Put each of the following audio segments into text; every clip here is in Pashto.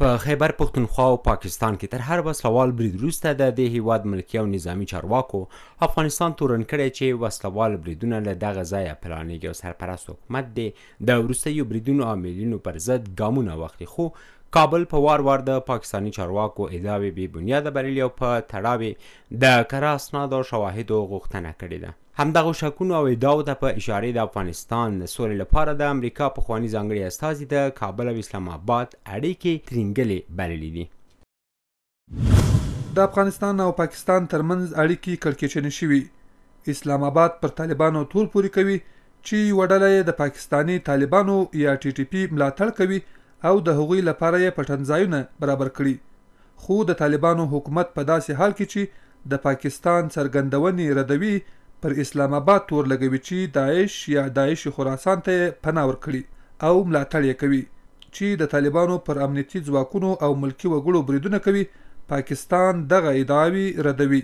په خیبر پښتونخوا او پاکستان کې تر هر وسلوال برید وروسته د دې هیواد ملکی او نظامی چارواکو افغانستان تورن کړی چې وسلوال بریدونه له دغه ځایه پلانیږي او سرپرست حکومت دې د وروستیو بریدونو عاملینو پر ضد ګامونه واخلي خو کابل په وار وار د پاکستانی چارواکو ادعاوې بې بنیاده بللې او په تړاوې د کرا اسناد او شواهدو غوښتنه کړې ده همدغه شکونو او ادعاو ته په اشاره د افغانستان سولې لپاره د امریکا په خوانی ځانګړي استازي د کابل او اسلام آباد اړیکې ترنګلې بللې دي د افغانستان او پاکستان ترمنځ اړیکې کلکېچنې شوې اسلام آباد پر طالبانو تور پوري کوي چې وډلې د پاکستانی طالبانو یا ټي ټي پی ملاتړ کوي او د هغوی لپاره یې پټنځایونه برابر کړي خو د طالبانو حکومت په داسې حال کې چې د پاکستان څرګندونې ردوي پر اسلام آباد تور لګوي چې داعش یا داعش خراسان ته پناه ورکړي او ملاتړ یې کوي چې د طالبانو پر امنیتي ځواکونو او ملکی وګړو بریدونه کوي پاکستان دغه ادعاوي ردوي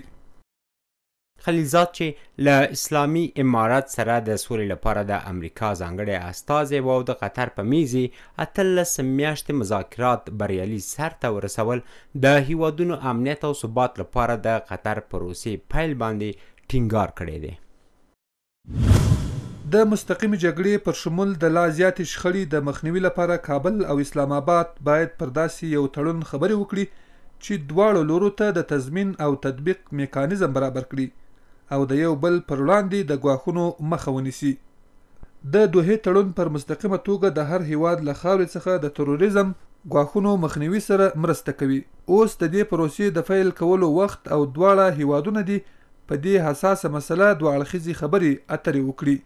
خلیلزاد چې له اسلامي امارات سره د سولې لپاره د امریکا ځانګړي استازي او د قطر په میزي اتلس میاشتې مذاکرات بریالي سرته ورسول د هیوادونو امنیت او ثبات لپاره د قطر پروسې پیل باندې ټینګار کړی دی د مستقیم جګړې پر شمول د لا زیاتې شخړې د مخنیوي لپاره کابل او اسلام آباد باید پر داسې یو تړون خبرې وکړي چې دواړو لورو ته د تضمین او تطبیق میکانیزم برابر کړي او د یو بل پر وړاندې د ګواښونو مخه ونیسي د دوه تړون پر مستقیمه توګه د هر هیواد له خاورې څخه د تروریزم ګواښونو مخنیوي سره مرسته کوي اوس د دې پروسې د فعل کولو وخت او دواړه هیوادونه دي په دې حساسه مسله دوه اړخیزې خبرې اترې وکړي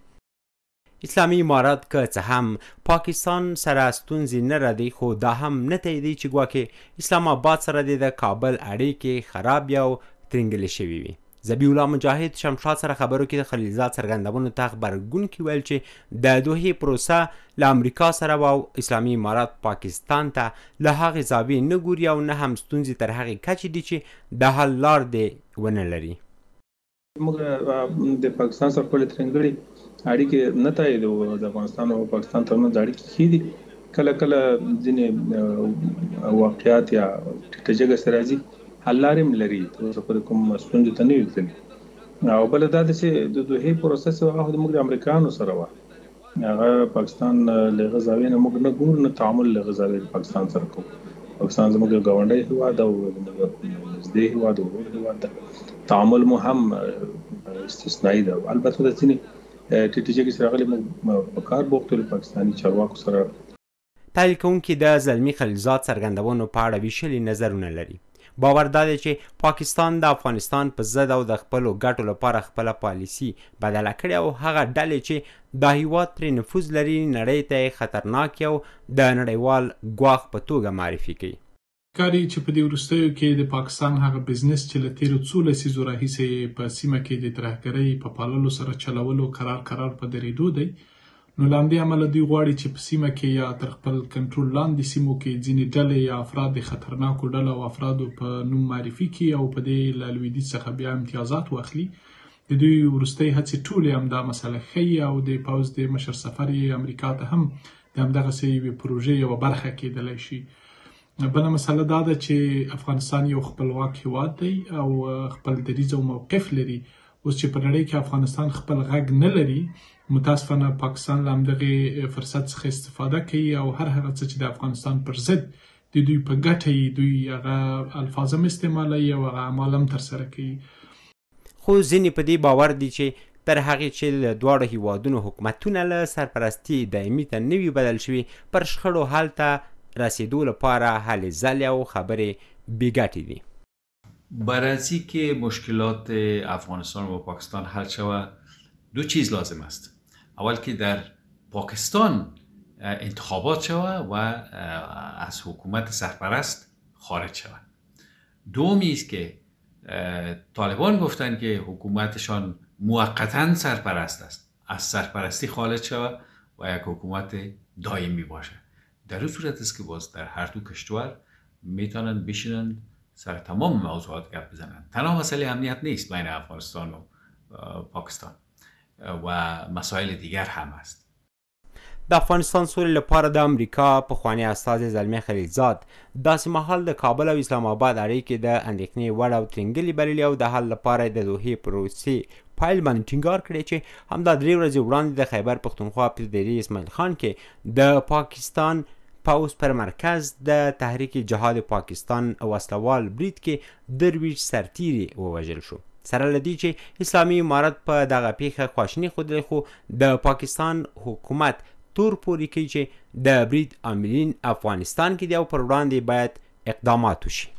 اسلامی امارات که څه هم پاکستان سره ستونزې نه ردي خو دا هم نه تاییدي چې ګواکې اسلام آباد سره د کابل اړیکې خراب یو ترنګلې شوي وي زبی الله مجاهد شمشاد سره خبرو کې د خلیلزاد څرګندونو ته غبرګون کې ویل چې د دوهې پروسه له امریکا سره او اسلامي امارات پاکستان ته له هغې زاویې نه ګوري او نه هم ستونزې تر هغې کچې دي چې د حل لار دې ونه لري موږ د پاکستان سره خپل ترنګړي اړیکې نه تاییدو د افغانستان او پاکستان ترمنځ اړیکې خېدي کله کله ځینې واقعیات یا ټټجګه سره دي حلارم لري تر په کوم مسوند ته نه یوځل او بل دا چې د دوه پروسس او عہد موږ امریکانو سره و هغه پاکستان له غزاوی نه موږ نه ګور نه تعامل له غزاوی پاکستان سره کوو پاکستان زموږ ګاونډي هوا دا نږدې هوا دا تعامل مو هم استثنایی ده البته د ځینې ټیټیجه کې سره غلي په کار بوختل پاکستانی چارواکو سره تحلیل کوونکي د زلمی خلیلزاد څرګندونو په اړه ویشلي نظرونه لري باور داده چې پاکستان د افغانستان په ضد او د خپل ګټو لپاره خپل پالیسی بدله کړې او هغه ډلې چې د هیواد پر نفوذ لري نړۍ ته خطرناک یو د نړیوال ګواخ په توګه معرفي کړي ښکاري چې په دې وروستیو کې د پاکستان هغه بزنس چې له تیرو څو لسیزو راهیسې په سیمه کې د ترهګرۍ په پاللو سره چلولو قرار قرار په درېدو دی نو لاندې عمل دوی غواړي چې په سیمه کې یا تر خپل کنټرول لاندې سیمو کې ځینې ډلې یا افراد د خطرناکو ډلو او افرادو په نوم معرفي کړي او په دې لالویدي څخه بیا امتیازات واخلي د دوی وروستۍ هڅې ټولې همدا مسله ښیي او د پوز د مشر سفر یې امریکا ته هم د همدغسې یوې پروژې یوه برخه کېدلی شي بله مسله دا ده چې افغانستان یو خپلواک هیواد دی او خپل دریځ او موقف لري اوس چې په نړۍ کې افغانستان خپل غږ نه لري متاسفانه پاکستان له همدغه فرصت څخه استفاده کوي او هر هغه څه چې د افغانستان پر ضد د دوی په ګټه یې دوی هغه الفاظ هم استعمالوي او هغه اعمال هم ترسره کوي خو ځینې په دې باور دي چې تر هغې چې له دواړو هیوادونو حکومتونه له سرپرستی دایمي ته نوي بدل شوي پر شخړو هلته رسیدو لپاره حل زلی او خبر بیگتی دی. برازی که مشکلات افغانستان و پاکستان حل شود دو چیز لازم است اول که در پاکستان انتخابات شوه و از حکومت سرپرست خارج شوه دومی است که طالبان گفتند که حکومتشان موقتا سرپرست است از سرپرستی خارج شوه و یک حکومت دائمی باشد در این صورت است که باز در هر دو کشور میتونن بشینن سر تمام موضوعات گپ بزنن تنها مسئله امنیت نیست بین افغانستان و پاکستان و مسائل دیگر هم است د افغانستان سولې لپاره د امریکا په خوانی استاد زلمی خلیلزاد داسې مهال د کابل او اسلام آباد اړیکې د اندېښنې وړ او ترنګلې بللې او د حل لپاره د دوهې پروسې پایل باندې ټینګار کړی چې همدا درې ورځې وړاندې د خیبر پښتونخوا په دیری اسماعیل خان کې د پاکستان پاوز پر مرکز د تحریک جهاد پاکستان وسلوال برید کې درویش سرتیری ووژل شو سره لدی چې اسلامي امارت په دغه پیښه خواشنی خود خو د پاکستان حکومت تور پورې کوي چې د برید عاملین افغانستان کې دی او پر وړاندې باید اقدامات وشي